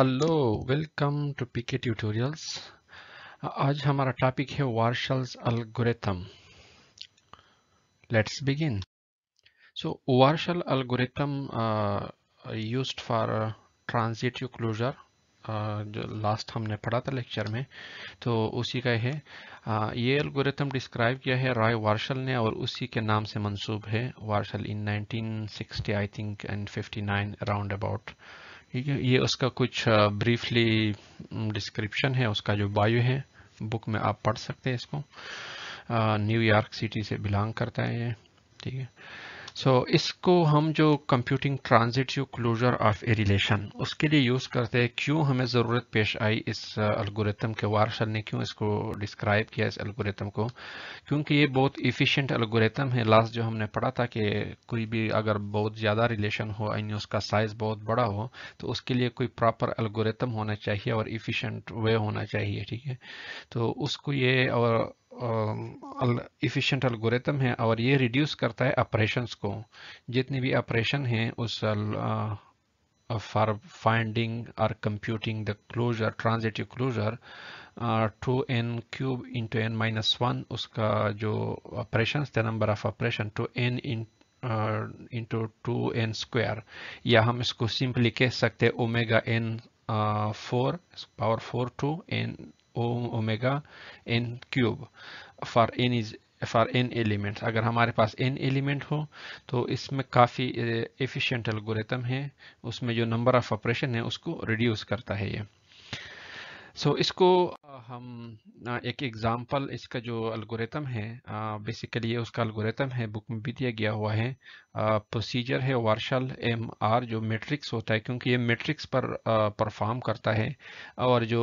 Hello welcome to PK tutorials आज हमारा topic है Warshall's algorithm let's begin so Warshall algorithm used for transitive closure जो last हमने पढ़ा था लेक्चर में तो उसी का है uh, ये अलगोरेथम डिस्क्राइब किया है रॉय वार्शल ने और उसी के नाम से मंसूब है Warshall in 1960 I think and 59 round about ठीक है ये उसका कुछ ब्रीफली डिस्क्रिप्शन है उसका जो बायो है बुक में आप पढ़ सकते हैं इसको न्यूयॉर्क सिटी से बिलोंग करता है ये ठीक है सो so, इसको हम जो computing you closure of a relation उसके लिए यूज़ करते हैं क्यों हमें ज़रूरत पेश आई इस अलगोरिथम uh, के वारसर ने क्यों इसको डिस्क्राइब किया इस अलगोरिथम को क्योंकि ये बहुत इफ़िशेंट अलगोरिथम है लास्ट जो हमने पढ़ा था कि कोई भी अगर बहुत ज़्यादा रिलेशन हो यानी उसका साइज़ बहुत बड़ा हो तो उसके लिए कोई प्रॉपर अलगोरिथम होना चाहिए और इफ़िशेंट वे होना चाहिए ठीक है तो उसको ये और इफ़िशेंट अलगोरिथम है और ये रिड्यूस करता है ऑपरेशंस को जितने भी ऑपरेशन हैं उस फॉर फाइंडिंग और computing the closure transitive closure two n cube into n minus one उसका जो operation the number of operation two n into two n square या हम इसको सिंपली कह सकते हैं omega n four power four two n omega n cube for n is for n elements अगर हमारे पास एन एलिमेंट हो तो इसमें काफ़ी एफिशिएंट एल्गोरिथम है उसमें जो नंबर ऑफ ऑपरेशन है उसको रिड्यूस करता है ये सो so, इसको हम एक एग्ज़ाम्पल इसका जो अल्गोरिथम है बेसिकली ये उसका अल्गोरिथम है बुक में भी दिया गया हुआ है प्रोसीजर है वार्शल एम आर जो मैट्रिक्स होता है क्योंकि ये मैट्रिक्स पर परफॉर्म करता है और जो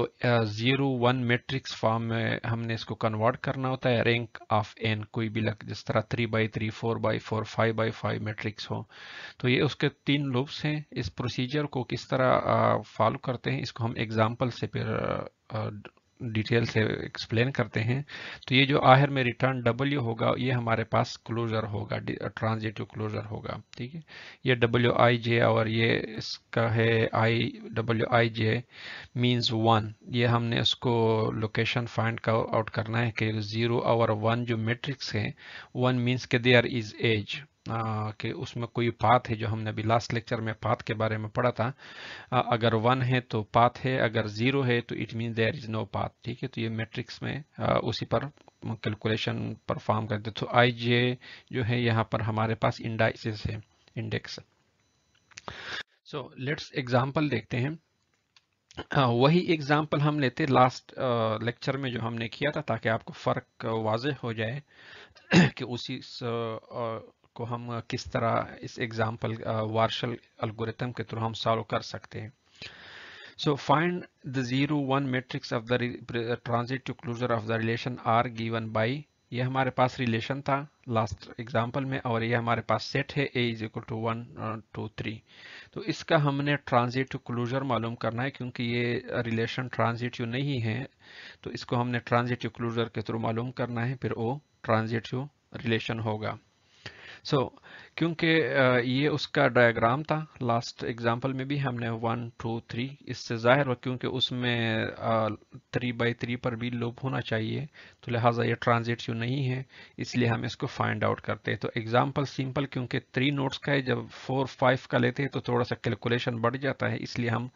ज़ीरो वन मैट्रिक्स फॉर्म में हमने इसको कन्वर्ट करना होता है रैंक ऑफ एन कोई भी लग जिस तरह three by three four by four five by five matrix हो तो ये उसके तीन लुप्स हैं इस प्रोसीजर को किस तरह फॉलो करते हैं इसको हम एग्ज़ाम्पल से फिर डिटेल से एक्सप्लेन करते हैं तो ये जो आहिर में रिटर्न डब्ल्यू होगा ये हमारे पास क्लोजर होगा ट्रांजिटिव क्लोजर होगा ठीक है ये डब्ल्यू आई जे और ये इसका है I W I J means one ये हमने उसको लोकेशन फाइंड का आउट करना है कि ज़ीरो और वन जो मेट्रिक्स है वन मीन्स के देयर इज़ एज कि उसमें कोई पाथ है जो हमने अभी लास्ट लेक्चर में पाथ के बारे में पढ़ा था अगर वन है तो पाथ है अगर जीरो है तो it mean there is no path ठीक है तो ये मैट्रिक्स में उसी पर कैलकुलेशन परफॉर्म करते तो आई जे जो है यहाँ पर हमारे पास इंडाइसिस है इंडेक्स सो लेट्स एग्जाम्पल देखते हैं वही एग्जाम्पल हम लेते लास्ट लेक्चर में जो हमने किया था ताकि आपको फ़र्क वाज हो जाए कि उसी को हम किस तरह इस एग्जाम्पल वार्शल अल्गोरिथम के थ्रू हम सॉल्व कर सकते हैं find the zero one 1 of the transitive closure of the relation R given by ये हमारे पास रिलेशन था लास्ट एग्जांपल में और ये हमारे पास सेट है A is equal to one two three तो इसका हमने ट्रांजिट टू क्लोजर मालूम करना है क्योंकि ये रिलेशन ट्रांजिट यू नहीं है तो इसको हमने ट्रांजिट टू क्लोजर के थ्रू मालूम करना है फिर वो ट्रांजिट यू रिलेशन होगा सो so, क्योंकि ये उसका डायग्राम था लास्ट एग्जांपल में भी हमने वन टू थ्री इससे ज़ाहिर हुआ क्योंकि उसमें थ्री बाई थ्री पर भी लूप होना चाहिए तो लिहाजा ये यू नहीं है इसलिए हम इसको फाइंड आउट करते हैं तो एग्जांपल सिंपल क्योंकि थ्री नोट्स का है जब फोर फाइव का लेते हैं तो थोड़ा सा कैलकुलेशन बढ़ जाता है इसलिए हम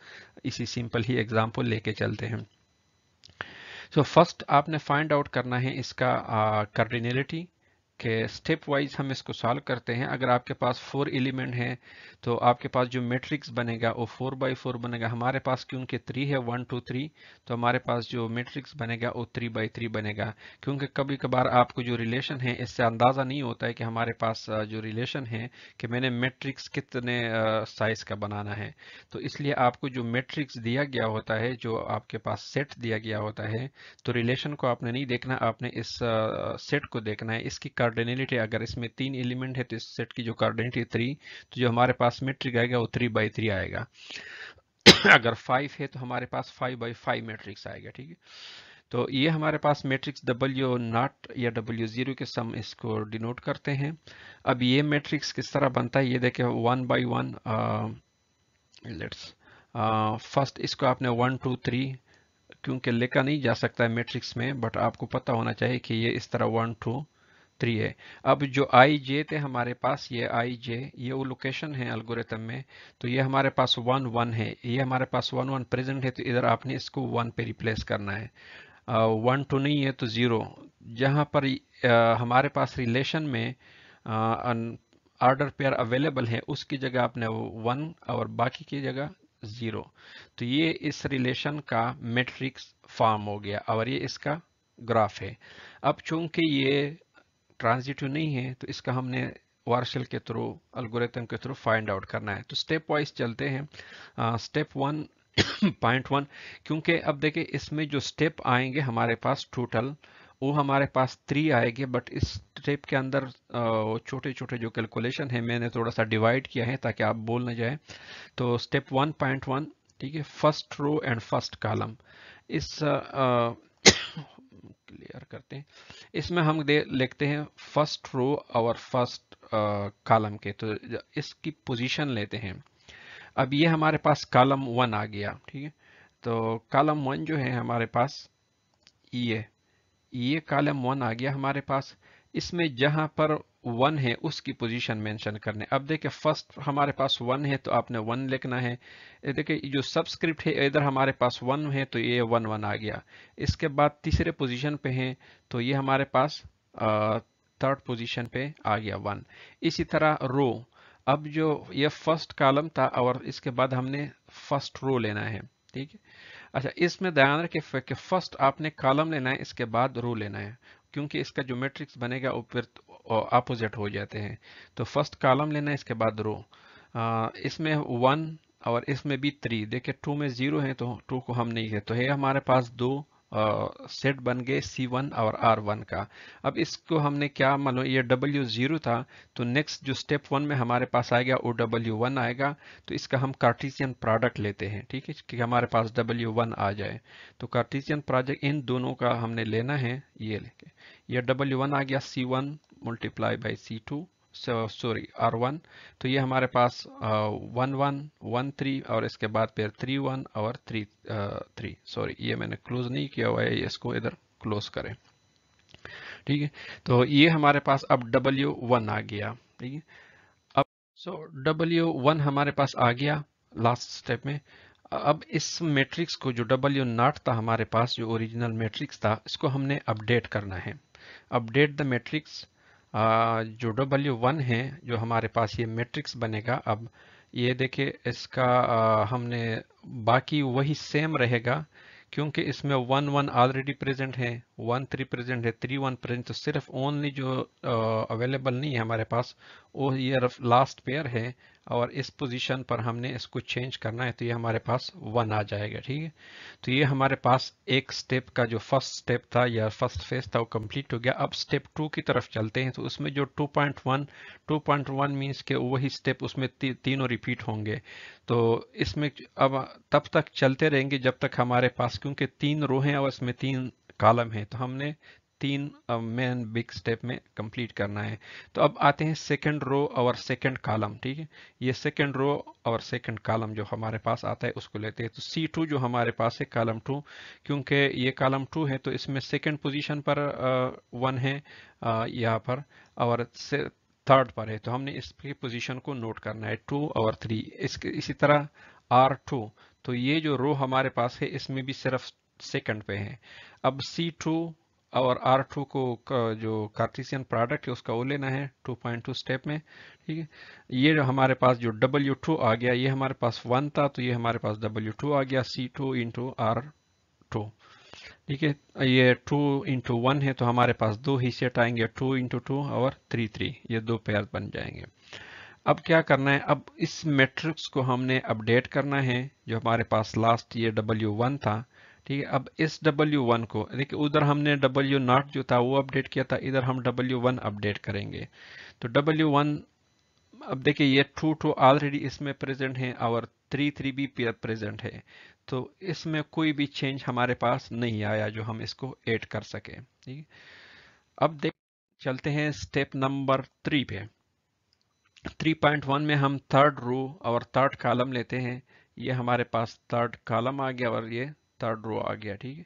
इसी सिंपल ही एग्जाम्पल लेके चलते हैं सो so फर्स्ट आपने फाइंड आउट करना है इसका कर्डिनेलिटी uh, कि स्टेप वाइज हम इसको सॉल्व करते हैं अगर आपके पास फोर एलिमेंट हैं तो आपके पास जो मैट्रिक्स बनेगा वो फोर बाई फोर बनेगा हमारे पास क्योंकि थ्री है वन टू थ्री तो हमारे पास जो मैट्रिक्स बनेगा वो थ्री बाई थ्री बनेगा क्योंकि कभी कभार आपको जो रिलेशन है इससे अंदाज़ा नहीं होता है कि हमारे पास जो रिलेशन है कि मैंने मेट्रिक्स कितने साइज़ का बनाना है तो इसलिए आपको जो मेट्रिक्स दिया गया होता है जो आपके पास सेट दिया गया होता है तो रिलेशन को आपने नहीं देखना आपने इस सेट को देखना है इसकी कर कार्डिनेलिटी अगर इसमें तीन एलिमेंट है तो इस सेट की जो कार्डिनेलिटी है थ्री तो जो हमारे पास मेट्रिक आएगा वो थ्री बाई थ्री आएगा अगर फाइव है तो हमारे पास फाइव बाई फाइव मेट्रिक्स आएगा ठीक है तो ये हमारे पास मैट्रिक्स W नॉट या W जीरो के सम इसको डिनोट करते हैं अब ये मैट्रिक्स किस तरह बनता है ये देखें one by one let's first इसको आपने वन टू थ्री क्योंकि लिखा नहीं जा सकता है मैट्रिक्स में बट आपको पता होना चाहिए कि ये इस तरह वन टू थ्री है अब जो आई जे थे हमारे पास ये आई जे ये वो लोकेशन है अलगोरिथम में तो ये हमारे पास वन वन है ये हमारे पास वन वन प्रेजेंट है तो इधर आपने इसको वन पे रिप्लेस करना है वन uh, टू नहीं है तो ज़ीरो जहाँ पर uh, हमारे पास रिलेशन में आर्डर पेयर अवेलेबल है उसकी जगह आपने वन और बाकी की जगह ज़ीरो तो ये इस रिलेशन का मेट्रिक्स फॉर्म हो गया और ये इसका ग्राफ है अब चूंकि ये ट्रांजिटिव नहीं है तो इसका हमने वार्शल के थ्रू अल्गोरिथम के थ्रू फाइंड आउट करना है तो स्टेप वाइज चलते हैं स्टेप वन पॉइंट वन क्योंकि अब देखिए इसमें जो स्टेप आएंगे हमारे पास टोटल वो हमारे पास थ्री आएंगे बट इस स्टेप के अंदर छोटे छोटे जो कैलकुलेशन है मैंने थोड़ा सा डिवाइड किया है ताकि आप बोल ना जाए तो स्टेप वन पॉइंट वन ठीक है first row and first column इस आ, क्लियर करते हैं इसमें हम दे लिखते हैं फर्स्ट रो और फर्स्ट कॉलम के तो इसकी पोजीशन लेते हैं अब ये हमारे पास कॉलम वन आ गया ठीक है तो कॉलम वन जो है हमारे पास ये ये कॉलम वन आ गया हमारे पास इसमें जहां पर वन है उसकी पोजीशन मेंशन करने अब देखिए फर्स्ट हमारे पास वन है तो आपने वन लिखना है देखिए जो सब्सक्रिप्ट है इधर हमारे पास वन है तो ये वन वन आ गया इसके बाद तीसरे पोजीशन पे है तो ये हमारे पास थर्ड पोजीशन पे आ गया वन इसी तरह रो अब जो ये फर्स्ट कॉलम था और इसके बाद हमने फर्स्ट रो लेना है ठीक है अच्छा इसमें ध्यान रखे फर्स्ट आपने कॉलम लेना है इसके बाद रो लेना है क्योंकि इसका जो मैट्रिक्स बनेगा वो अपोजिट तो हो जाते हैं तो फर्स्ट कॉलम लेना इसके बाद रो इसमें वन और इसमें भी थ्री देखिए टू में ज़ीरो है तो टू को हम नहीं है तो है हमारे पास दो सेट बन गए C1 और R1 का अब इसको हमने क्या मान लो ये W0 जीरो था तो नेक्स्ट जो स्टेप वन में हमारे पास आएगा वो डब्ल्यू वन आएगा तो इसका हम कार्टिसियन प्रोडक्ट लेते हैं ठीक है कि हमारे पास W1 वन आ जाए तो कार्टिसियन प्रोडक्ट इन दोनों का हमने लेना है ये लेके ये W1 वन आ गया C1 one multiply by C two sorry R one तो ये हमारे पास वन वन वन थ्री और इसके बाद फिर थ्री वन और थ्री थ्री सॉरी ये मैंने क्लोज नहीं किया हुआ है इसको इधर क्लोज करें ठीक है तो ये हमारे पास अब डब्ल्यू वन आ गया ठीक है अब सो डब्ल्यू वन हमारे पास आ गया लास्ट स्टेप में अब इस मैट्रिक्स को जो डब्ल्यू नॉट था हमारे पास जो ओरिजिनल मैट्रिक्स था इसको हमने अपडेट करना है अपडेट द मैट्रिक्स जो डब्ल्यू वन है जो हमारे पास ये मैट्रिक्स बनेगा अब ये देखिए इसका हमने बाकी वही सेम रहेगा क्योंकि इसमें वन वन ऑलरेडी प्रेजेंट है वन थ्री प्रेजेंट है थ्री वन प्रेजेंट तो सिर्फ ओनली जो अवेलेबल नहीं है हमारे पास वो ये लास्ट पेयर है और इस पोजीशन पर हमने इसको चेंज करना है तो ये हमारे पास वन आ जाएगा ठीक है तो ये हमारे पास एक स्टेप का जो फर्स्ट स्टेप था या फर्स्ट फेज था वो कंप्लीट हो गया अब स्टेप टू की तरफ चलते हैं तो उसमें जो 2.1 2.1 पॉइंट मीन्स के वही स्टेप उसमें ती, तीनों रिपीट होंगे तो इसमें अब तब तक चलते रहेंगे जब तक हमारे पास क्योंकि तीन रो हैं और इसमें तीन कालम है तो हमने तीन मेन बिग स्टेप में कंप्लीट करना है तो अब आते हैं सेकंड रो और सेकंड कॉलम ठीक है ये सेकंड रो और सेकंड कॉलम जो हमारे पास आता है उसको लेते हैं तो सी टू जो हमारे पास है कॉलम टू क्योंकि ये कॉलम टू है तो इसमें सेकंड पोजीशन पर वन है यहाँ पर और थर्ड पर है तो हमने इसकी पोजिशन को नोट करना है टू और थ्री इसी तरह आर टू तो ये जो रो हमारे पास है इसमें भी सिर्फ सेकंड पे है अब सी टू और R2 को जो कार्टिसियन प्रोडक्ट है उसका वो लेना है 2.2 स्टेप में ठीक है ये जो हमारे पास जो W2 आ गया ये हमारे पास 1 था तो ये हमारे पास W2 आ गया C2 two into are to ठीक है ये 2 इंटू वन है तो हमारे पास दो ही सेट आएंगे 2 इंटू टू और 3 3 ये दो पेयर बन जाएंगे अब क्या करना है अब इस मैट्रिक्स को हमने अपडेट करना है जो हमारे पास लास्ट ये W1 था ठीक है अब इस डब्ल्यू वन को देखिए उधर हमने W0 नॉट जो था वो अपडेट किया था इधर हम डब्ल्यू वन अपडेट करेंगे तो डब्ल्यू वन अब देखिए ये टू टू ऑलरेडी इसमें प्रेजेंट है और थ्री थ्री भी प्रेजेंट है तो इसमें कोई भी चेंज हमारे पास नहीं आया जो हम इसको ऐड कर सके ठीक अब देख चलते हैं स्टेप नंबर थ्री पे 3.1 में हम थर्ड रो और थर्ड कॉलम लेते हैं ये हमारे पास थर्ड कॉलम आ गया और ये थर्ड रो आ गया ठीक है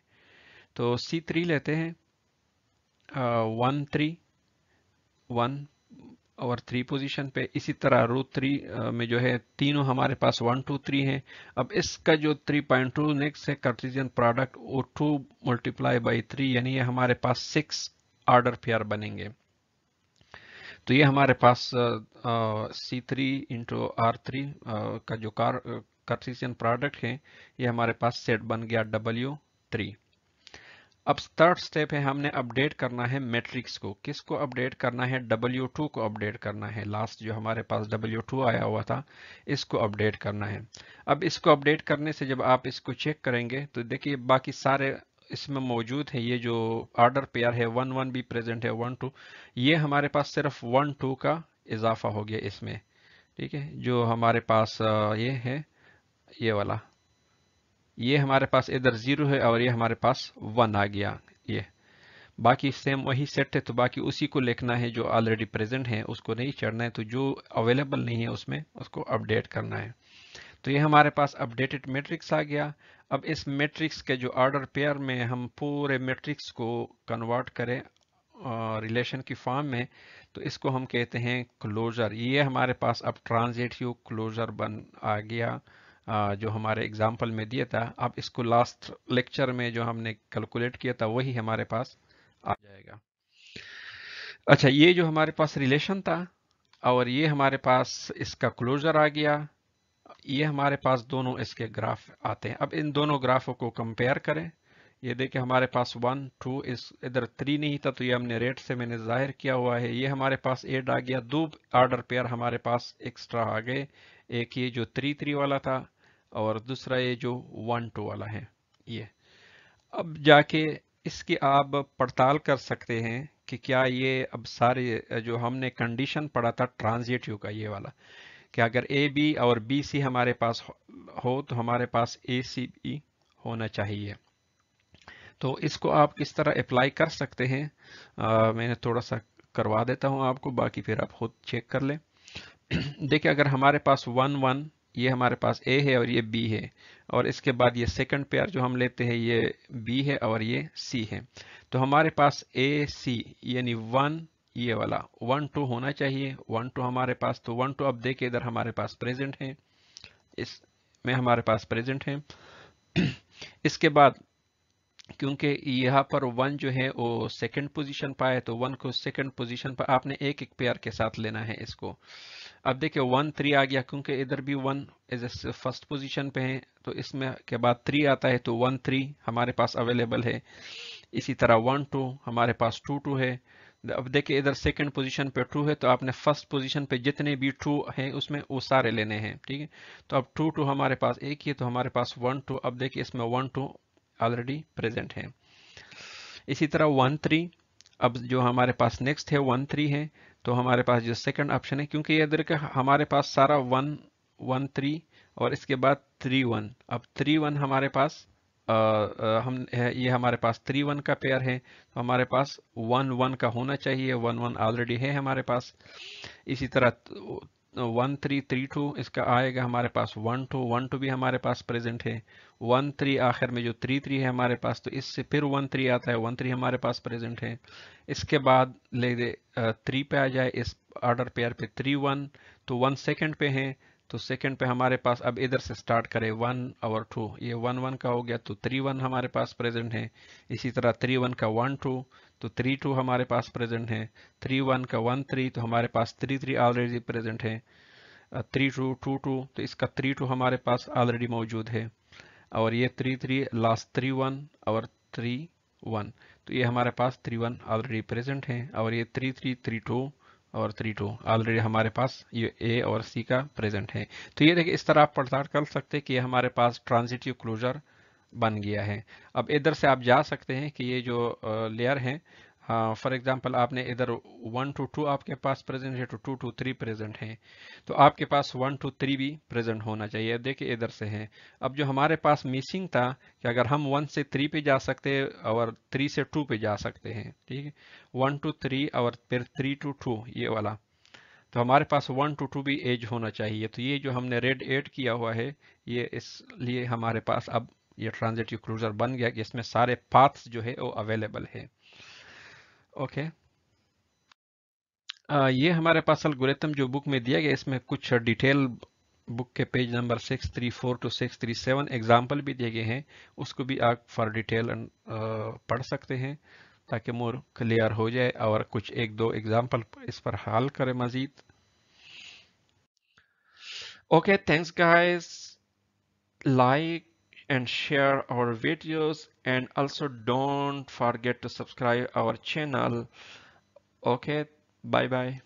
तो सी थ्री लेते हैं वन थ्री वन और थ्री पोजीशन पे इसी तरह रो थ्री में जो है तीनों हमारे पास वन टू थ्री है अब इसका जो थ्री पॉइंट टू नेक्स्ट है कर्टिजियन प्रोडक्ट वो टू मल्टीप्लाई बाई थ्री यानी ये हमारे पास सिक्स ऑर्डर पेयर बनेंगे तो ये हमारे पास C three into R three का जो कार कार्टिशियन प्रोडक्ट है ये हमारे पास सेट बन गया डब्ल्यू थ्री अब थर्ड स्टेप है हमने अपडेट करना है मैट्रिक्स को किसको अपडेट करना है W2 को अपडेट करना है लास्ट जो हमारे पास W2 आया हुआ था इसको अपडेट करना है अब इसको अपडेट करने से जब आप इसको चेक करेंगे तो देखिए बाकी सारे इसमें मौजूद है ये जो ऑर्डर पेयर है वन वन भी प्रेजेंट है वन टू ये हमारे पास सिर्फ वन टू का इजाफा हो गया इसमें ठीक है जो हमारे पास ये है ये वाला ये हमारे पास इधर जीरो है और ये हमारे पास वन आ गया ये बाकी सेम वही सेट है तो बाकी उसी को लिखना है जो ऑलरेडी प्रेजेंट है उसको नहीं चढ़ना है तो जो अवेलेबल नहीं है उसमें उसको अपडेट करना है तो ये हमारे पास अपडेटेड मैट्रिक्स आ गया अब इस मैट्रिक्स के जो ऑर्डर पेयर में हम पूरे मैट्रिक्स को कन्वर्ट करें रिलेशन की फॉर्म में तो इसको हम कहते हैं क्लोजर ये हमारे पास अब ट्रांजिटिव क्लोजर बन आ गया जो हमारे एग्जाम्पल में दिया था अब इसको लास्ट लेक्चर में जो हमने कैलकुलेट किया था वही हमारे पास आ जाएगा अच्छा ये जो हमारे पास रिलेशन था और ये हमारे पास इसका क्लोजर आ गया ये हमारे पास दोनों इसके ग्राफ आते हैं अब इन दोनों ग्राफों को कंपेयर करें ये देखें हमारे पास वन टू इस इधर थ्री नहीं था तो ये हमने रेट से मैंने जाहिर किया हुआ है ये हमारे पास एट आ गया दो आर्डर पेयर हमारे पास एक्स्ट्रा आ गए एक ये जो थ्री थ्री वाला था और दूसरा ये जो वन टू वाला है ये अब जाके इसकी आप पड़ताल कर सकते हैं कि क्या ये अब सारे जो हमने कंडीशन पढ़ा था ट्रांजिटिव का ये वाला कि अगर ए बी और बी सी हमारे पास हो तो हमारे पास ए सी बी होना चाहिए तो इसको आप किस तरह अप्लाई कर सकते हैं आ, मैंने थोड़ा सा करवा देता हूं आपको बाकी फिर आप खुद चेक कर लें देखिए अगर हमारे पास वन वन ये हमारे पास ए है और ये बी है और इसके बाद ये सेकंड पेयर जो हम लेते हैं ये बी है और ये सी है तो हमारे पास ए सी यानी वन ये वाला वन टू होना चाहिए वन टू हमारे पास तो वन टू अब देखे इधर हमारे पास प्रेजेंट है इस में हमारे पास प्रेजेंट है इसके बाद क्योंकि यहाँ पर वन जो है वो सेकंड पोजीशन पर है तो वन को सेकंड पोजीशन पर आपने एक एक पेयर के साथ लेना है इसको अब देखिए वन थ्री आ गया क्योंकि इधर भी वन इज फर्स्ट पोजिशन पे है तो इसमें के बाद थ्री आता है तो वन थ्री हमारे पास अवेलेबल है इसी तरह वन टू हमारे पास टू टू है अब देखिए इधर सेकेंड पोजिशन पे टू है तो आपने फर्स्ट पोजिशन पे जितने भी टू हैं उसमें वो सारे लेने हैं ठीक है तो अब टू टू हमारे पास एक ही है तो हमारे पास वन टू अब देखिए इसमें वन टू ऑलरेडी प्रेजेंट है इसी तरह वन थ्री अब जो हमारे पास नेक्स्ट है वन थ्री है तो हमारे पास जो सेकंड ऑप्शन है क्योंकि ये का हमारे पास सारा वन वन थ्री और इसके बाद थ्री वन अब थ्री वन हमारे पास आ, आ, हम ये हमारे पास थ्री वन का पेयर है तो हमारे पास वन वन का होना चाहिए वन वन ऑलरेडी है हमारे पास इसी तरह वन थ्री थ्री टू इसका आएगा हमारे पास वन टू वन टू भी हमारे पास प्रेजेंट है वन थ्री आखिर में जो थ्री थ्री है हमारे पास तो इससे फिर वन थ्री आता है वन थ्री हमारे पास प्रेजेंट है इसके बाद ले दे थ्री पे आ जाए इस ऑर्डर पेयर पे थ्री वन तो वन सेकेंड पे है तो सेकंड पे हमारे पास अब इधर से स्टार्ट करें वन और टू ये वन वन का हो गया तो थ्री वन हमारे पास प्रेजेंट है इसी तरह थ्री वन का वन टू तो थ्री टू हमारे पास प्रेजेंट है थ्री वन का वन थ्री तो हमारे पास थ्री थ्री ऑलरेडी प्रेजेंट है थ्री टू टू टू तो इसका थ्री टू हमारे पास ऑलरेडी मौजूद है और ये three three last three one और थ्री वन तो ये हमारे पास थ्री वन ऑलरेडी प्रेजेंट है और ये थ्री थ्री थ्री टू और थ्री टू ऑलरेडी हमारे पास ये ए और सी का प्रेजेंट है तो ये देखिए इस तरह आप पड़ताल कर सकते हैं कि हमारे पास ट्रांजिटिव क्लोजर बन गया है अब इधर से आप जा सकते हैं कि ये जो लेयर हैं फॉर uh, एग्जाम्पल आपने इधर वन टू टू आपके पास प्रेजेंट है तो टू टू थ्री प्रेजेंट है तो आपके पास वन टू थ्री भी प्रेजेंट होना चाहिए अब देखिए इधर से है अब जो हमारे पास मिसिंग था कि अगर हम वन से थ्री पे जा सकते हैं और थ्री से टू पे जा सकते हैं ठीक है वन टू थ्री और फिर थ्री टू टू ये वाला तो हमारे पास वन टू टू भी एज होना चाहिए तो ये जो हमने रेड एड किया हुआ है ये इसलिए हमारे पास अब ये ट्रांजिटिव क्रूजर बन गया कि इसमें सारे पाथ्स जो है वो अवेलेबल है ओके okay. ये हमारे पास अलगोरिथम जो बुक में दिया गया इसमें कुछ डिटेल बुक के page number six three four two six three seven example भी दिए गए हैं उसको भी आप फॉर डिटेल पढ़ सकते हैं ताकि मोर क्लियर हो जाए और कुछ एक दो एग्जाम्पल इस पर हल करें मजीद okay thanks guys like and share our videos and also don't forget to subscribe our channel okay bye bye